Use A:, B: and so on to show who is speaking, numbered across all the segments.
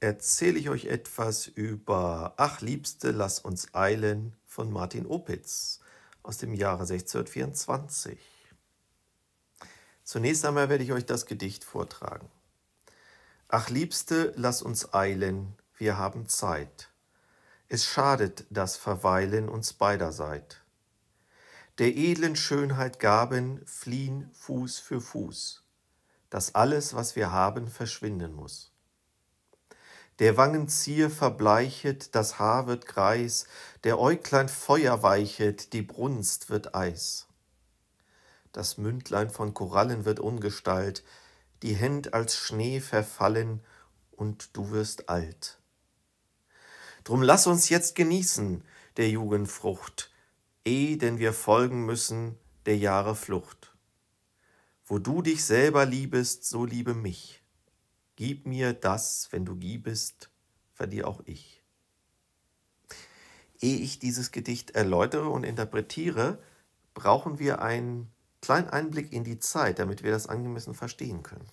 A: erzähle ich euch etwas über Ach Liebste, lass uns eilen von Martin Opitz aus dem Jahre 1624. Zunächst einmal werde ich euch das Gedicht vortragen. Ach Liebste, lass uns eilen, wir haben Zeit. Es schadet das Verweilen uns beiderseit. Der edlen Schönheit Gaben fliehen Fuß für Fuß, dass alles, was wir haben, verschwinden muss. Der Wangenzier verbleichet, das Haar wird greis, der Äuglein Feuer weichet, die Brunst wird Eis. Das Mündlein von Korallen wird Ungestalt, die Händ als Schnee verfallen, und du wirst alt. Drum lass uns jetzt genießen der Jugendfrucht, eh denn wir folgen müssen der Jahre Flucht. Wo du dich selber liebest, so liebe mich Gib mir das, wenn du gibest, verlieh auch ich. Ehe ich dieses Gedicht erläutere und interpretiere, brauchen wir einen kleinen Einblick in die Zeit, damit wir das angemessen verstehen können.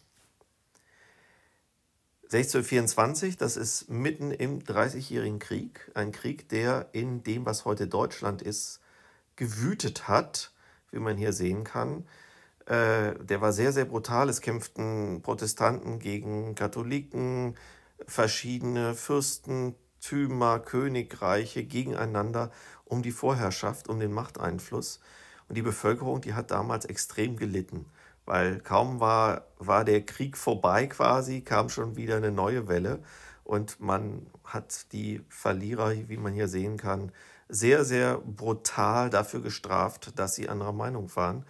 A: 1624, das ist mitten im Dreißigjährigen Krieg, ein Krieg, der in dem, was heute Deutschland ist, gewütet hat, wie man hier sehen kann. Äh, der war sehr, sehr brutal. Es kämpften Protestanten gegen Katholiken, verschiedene Fürstentümer, Königreiche gegeneinander um die Vorherrschaft, um den Machteinfluss. Und die Bevölkerung, die hat damals extrem gelitten, weil kaum war, war der Krieg vorbei quasi, kam schon wieder eine neue Welle. Und man hat die Verlierer, wie man hier sehen kann, sehr, sehr brutal dafür gestraft, dass sie anderer Meinung waren.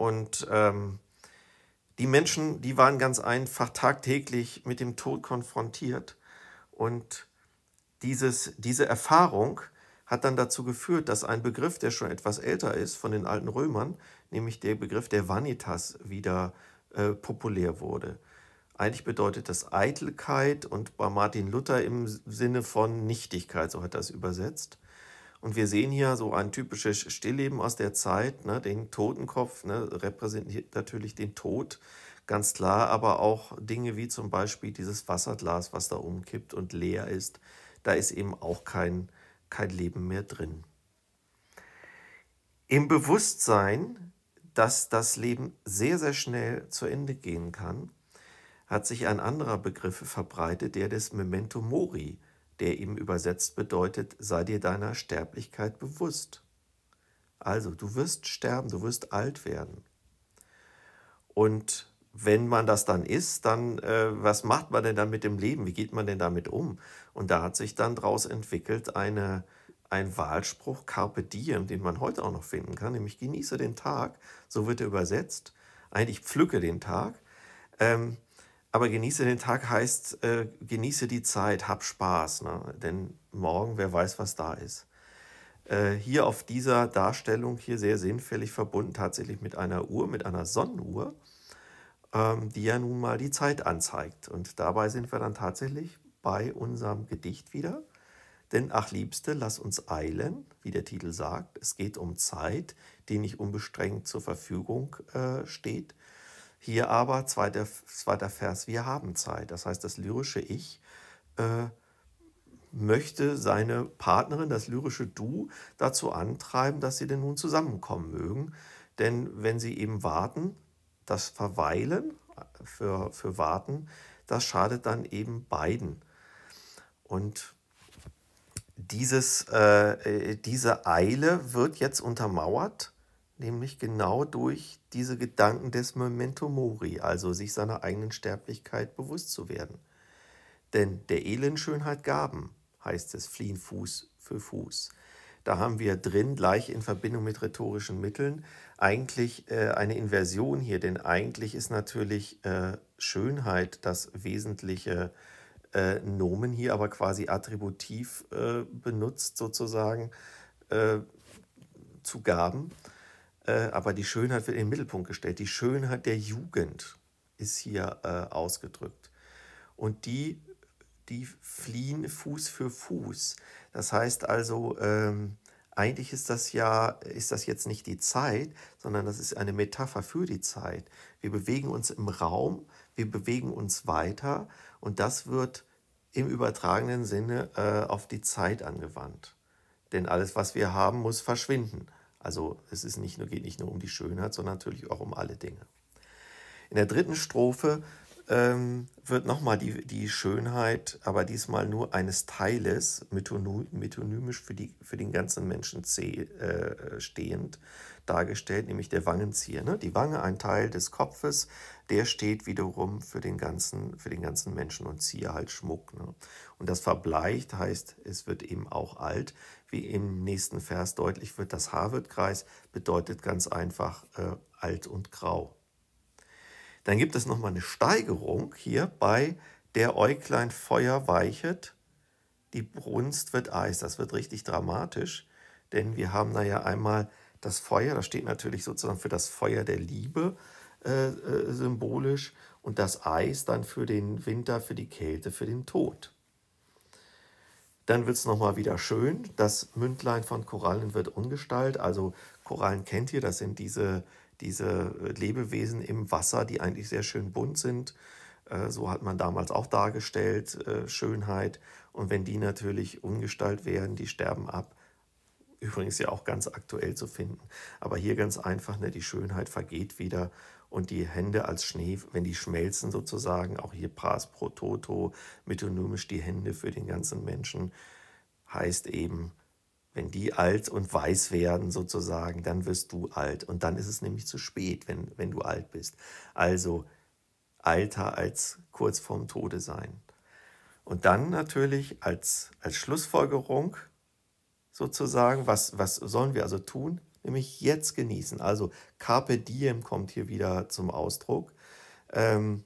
A: Und ähm, die Menschen, die waren ganz einfach tagtäglich mit dem Tod konfrontiert. Und dieses, diese Erfahrung hat dann dazu geführt, dass ein Begriff, der schon etwas älter ist von den alten Römern, nämlich der Begriff der Vanitas, wieder äh, populär wurde. Eigentlich bedeutet das Eitelkeit und bei Martin Luther im Sinne von Nichtigkeit, so hat er es übersetzt. Und wir sehen hier so ein typisches Stillleben aus der Zeit, ne? den Totenkopf ne? repräsentiert natürlich den Tod, ganz klar, aber auch Dinge wie zum Beispiel dieses Wasserglas, was da umkippt und leer ist, da ist eben auch kein, kein Leben mehr drin. Im Bewusstsein, dass das Leben sehr, sehr schnell zu Ende gehen kann, hat sich ein anderer Begriff verbreitet, der des Memento Mori der eben übersetzt bedeutet, sei dir deiner Sterblichkeit bewusst. Also, du wirst sterben, du wirst alt werden. Und wenn man das dann ist, dann äh, was macht man denn dann mit dem Leben? Wie geht man denn damit um? Und da hat sich dann daraus entwickelt eine, ein Wahlspruch Carpe Diem, den man heute auch noch finden kann, nämlich genieße den Tag, so wird er übersetzt. Eigentlich pflücke den Tag. Ähm, aber genieße den Tag heißt, äh, genieße die Zeit, hab Spaß, ne? denn morgen, wer weiß, was da ist. Äh, hier auf dieser Darstellung hier sehr sinnfällig verbunden tatsächlich mit einer Uhr, mit einer Sonnenuhr, ähm, die ja nun mal die Zeit anzeigt. Und dabei sind wir dann tatsächlich bei unserem Gedicht wieder. Denn ach Liebste, lass uns eilen, wie der Titel sagt. Es geht um Zeit, die nicht unbestrengt zur Verfügung äh, steht hier aber, zweiter, zweiter Vers, wir haben Zeit. Das heißt, das lyrische Ich äh, möchte seine Partnerin, das lyrische Du, dazu antreiben, dass sie denn nun zusammenkommen mögen. Denn wenn sie eben warten, das Verweilen für, für Warten, das schadet dann eben beiden. Und dieses, äh, äh diese Eile wird jetzt untermauert nämlich genau durch diese Gedanken des Memento Mori, also sich seiner eigenen Sterblichkeit bewusst zu werden. Denn der Elend Schönheit gaben, heißt es, fliehen Fuß für Fuß. Da haben wir drin, gleich in Verbindung mit rhetorischen Mitteln, eigentlich äh, eine Inversion hier, denn eigentlich ist natürlich äh, Schönheit das wesentliche äh, Nomen hier, aber quasi attributiv äh, benutzt sozusagen äh, zu gaben. Äh, aber die Schönheit wird in den Mittelpunkt gestellt. Die Schönheit der Jugend ist hier äh, ausgedrückt. Und die, die fliehen Fuß für Fuß. Das heißt also, ähm, eigentlich ist das ja, ist das jetzt nicht die Zeit, sondern das ist eine Metapher für die Zeit. Wir bewegen uns im Raum, wir bewegen uns weiter und das wird im übertragenen Sinne äh, auf die Zeit angewandt. Denn alles, was wir haben, muss verschwinden. Also es ist nicht nur, geht nicht nur um die Schönheit, sondern natürlich auch um alle Dinge. In der dritten Strophe ähm, wird nochmal die, die Schönheit, aber diesmal nur eines Teiles, metonymisch für, die, für den ganzen Menschen C, äh, stehend dargestellt, nämlich der Wangenzieher. Ne? Die Wange, ein Teil des Kopfes, der steht wiederum für den ganzen, für den ganzen Menschen und Zieher halt Schmuck. Ne? Und das verbleicht heißt, es wird eben auch alt. Wie im nächsten Vers deutlich wird, das Haar wird kreis, bedeutet ganz einfach äh, alt und grau. Dann gibt es nochmal eine Steigerung hier bei der Äuglein Feuer weichet, die Brunst wird Eis. Das wird richtig dramatisch, denn wir haben da ja einmal das Feuer, das steht natürlich sozusagen für das Feuer der Liebe äh, äh, symbolisch und das Eis dann für den Winter, für die Kälte, für den Tod. Dann wird es nochmal wieder schön. Das Mündlein von Korallen wird Ungestalt, also Korallen kennt ihr, das sind diese, diese äh, Lebewesen im Wasser, die eigentlich sehr schön bunt sind. Äh, so hat man damals auch dargestellt, äh, Schönheit. Und wenn die natürlich umgestaltet werden, die sterben ab. Übrigens ja auch ganz aktuell zu finden. Aber hier ganz einfach, ne, die Schönheit vergeht wieder und die Hände als Schnee, wenn die schmelzen sozusagen, auch hier pars pro toto, metonymisch die Hände für den ganzen Menschen, heißt eben, wenn die alt und weiß werden sozusagen, dann wirst du alt. Und dann ist es nämlich zu spät, wenn, wenn du alt bist. Also Alter als kurz vorm Tode sein. Und dann natürlich als, als Schlussfolgerung sozusagen, was, was sollen wir also tun? Nämlich jetzt genießen. Also Carpe Diem kommt hier wieder zum Ausdruck. Ähm,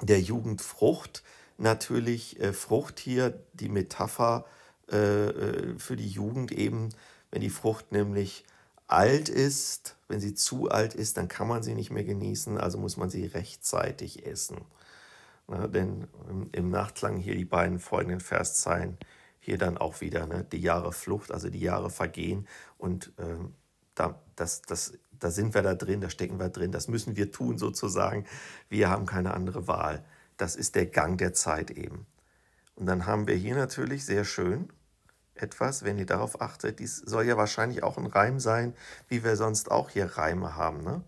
A: der Jugendfrucht, natürlich äh, Frucht hier, die Metapher äh, äh, für die Jugend eben, wenn die Frucht nämlich alt ist, wenn sie zu alt ist, dann kann man sie nicht mehr genießen, also muss man sie rechtzeitig essen. Na, ne, denn im, im, Nachklang hier die beiden folgenden Verszeilen hier dann auch wieder, ne, die Jahre Flucht, also die Jahre vergehen und äh, da, das, das, da sind wir da drin, da stecken wir drin, das müssen wir tun sozusagen, wir haben keine andere Wahl. Das ist der Gang der Zeit eben. Und dann haben wir hier natürlich sehr schön etwas, wenn ihr darauf achtet, dies soll ja wahrscheinlich auch ein Reim sein, wie wir sonst auch hier Reime haben. Ne?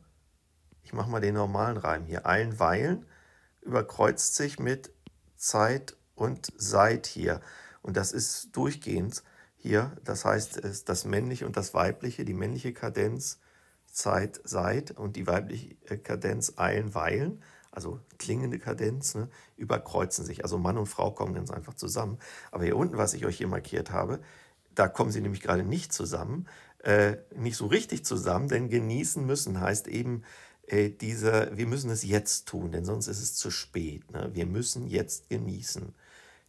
A: Ich mache mal den normalen Reim hier. Allen Weilen überkreuzt sich mit Zeit und Seit hier. Und das ist durchgehend hier. Das heißt, das männliche und das weibliche, die männliche Kadenz Zeit, Seit und die weibliche äh, Kadenz Allen Weilen also klingende Kadenz, ne, überkreuzen sich. Also Mann und Frau kommen ganz einfach zusammen. Aber hier unten, was ich euch hier markiert habe, da kommen sie nämlich gerade nicht zusammen, äh, nicht so richtig zusammen, denn genießen müssen heißt eben, äh, dieser, wir müssen es jetzt tun, denn sonst ist es zu spät. Ne? Wir müssen jetzt genießen.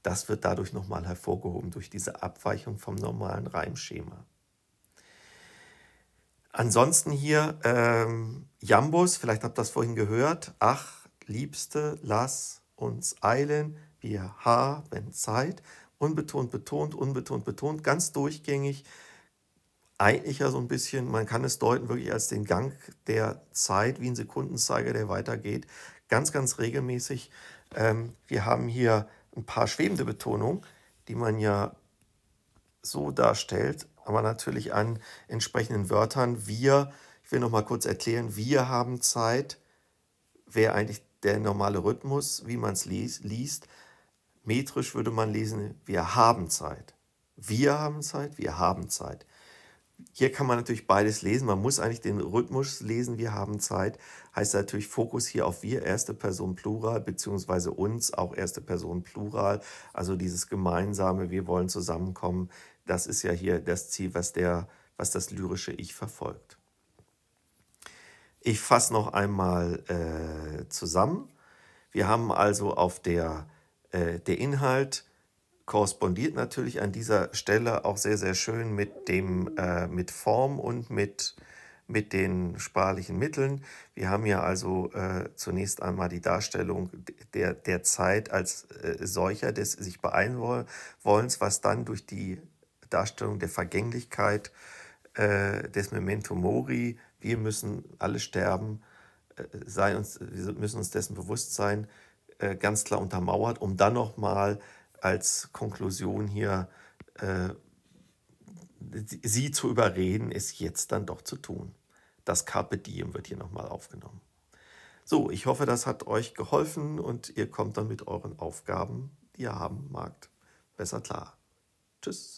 A: Das wird dadurch nochmal hervorgehoben, durch diese Abweichung vom normalen Reimschema. Ansonsten hier ähm, Jambus, vielleicht habt ihr das vorhin gehört. Ach, Liebste, lass uns eilen, wir haben Zeit. Unbetont, betont, unbetont, betont, ganz durchgängig. Eigentlich ja so ein bisschen, man kann es deuten wirklich als den Gang der Zeit, wie ein Sekundenzeiger, der weitergeht. Ganz, ganz regelmäßig. Ähm, wir haben hier ein paar schwebende Betonungen, die man ja so darstellt, aber natürlich an entsprechenden Wörtern. Wir, ich will noch mal kurz erklären, wir haben Zeit, wäre eigentlich der normale Rhythmus, wie man es liest. Metrisch würde man lesen, wir haben Zeit. Wir haben Zeit, wir haben Zeit. Hier kann man natürlich beides lesen. Man muss eigentlich den Rhythmus lesen, wir haben Zeit. Heißt natürlich Fokus hier auf wir, erste Person Plural, beziehungsweise uns, auch erste Person Plural. Also dieses gemeinsame, wir wollen zusammenkommen. Das ist ja hier das Ziel, was, der, was das lyrische Ich verfolgt. Ich fasse noch einmal äh, zusammen. Wir haben also auf der, äh, der Inhalt korrespondiert natürlich an dieser Stelle auch sehr, sehr schön mit, dem, äh, mit Form und mit, mit den sparlichen Mitteln. Wir haben ja also äh, zunächst einmal die Darstellung der, der Zeit als äh, solcher des sich beeinwollens, was dann durch die Darstellung der Vergänglichkeit äh, des Memento Mori wir müssen alle sterben, äh, sei uns, wir müssen uns dessen bewusst sein, äh, ganz klar untermauert, um dann nochmal als Konklusion hier äh, sie zu überreden, es jetzt dann doch zu tun. Das Carpe Diem wird hier nochmal aufgenommen. So, ich hoffe, das hat euch geholfen und ihr kommt dann mit euren Aufgaben, die ihr haben magt, besser klar. Tschüss.